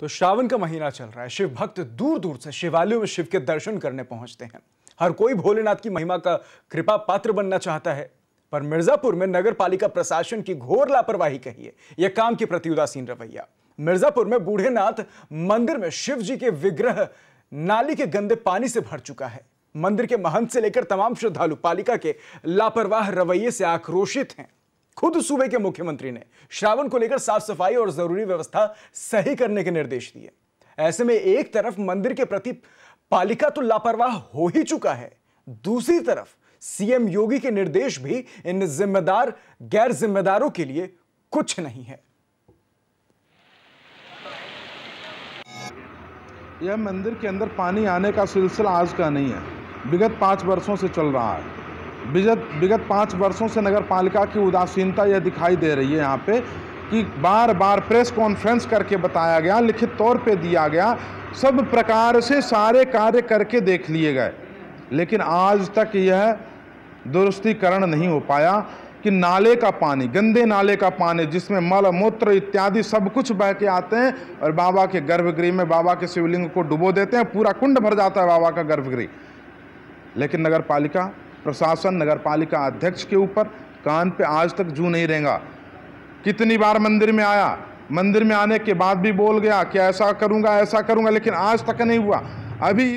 तो श्रावण का महीना चल रहा है शिव भक्त दूर दूर से शिवालयों में शिव के दर्शन करने पहुंचते हैं हर कोई भोलेनाथ की महिमा का कृपा पात्र बनना चाहता है पर मिर्जापुर में नगर पालिका प्रशासन की घोर लापरवाही है यह काम के प्रति उदासीन रवैया मिर्जापुर में बूढ़ेनाथ मंदिर में शिव जी के विग्रह नाली के गंदे पानी से भर चुका है मंदिर के महंत से लेकर तमाम श्रद्धालु पालिका के लापरवाह रवैये से आक्रोशित हैं खुद सूबे के मुख्यमंत्री ने श्रावण को लेकर साफ सफाई और जरूरी व्यवस्था सही करने के निर्देश दिए ऐसे में एक तरफ मंदिर के प्रति पालिका तो लापरवाह हो ही चुका है दूसरी तरफ सीएम योगी के निर्देश भी इन जिम्मेदार गैर जिम्मेदारों के लिए कुछ नहीं है यह मंदिर के अंदर पानी आने का सिलसिला आज का नहीं है विगत पांच वर्षों से चल रहा है विगत विगत पाँच वर्षों से नगर पालिका की उदासीनता यह दिखाई दे रही है यहाँ पे कि बार बार प्रेस कॉन्फ्रेंस करके बताया गया लिखित तौर पे दिया गया सब प्रकार से सारे कार्य करके देख लिए गए लेकिन आज तक यह दुरुस्तीकरण नहीं हो पाया कि नाले का पानी गंदे नाले का पानी जिसमें मल मूत्र इत्यादि सब कुछ बह के आते हैं और बाबा के गर्भगृह में बाबा के शिवलिंग को डुबो देते हैं पूरा कुंड भर जाता है बाबा का गर्भगृह लेकिन नगर पालिका प्रशासन नगर पालिका अध्यक्ष के ऊपर कान पे आज तक जू नहीं रहेगा कितनी बार मंदिर में आया मंदिर में आने के बाद भी बोल गया कि ऐसा करूंगा ऐसा करूंगा लेकिन आज तक नहीं हुआ अभी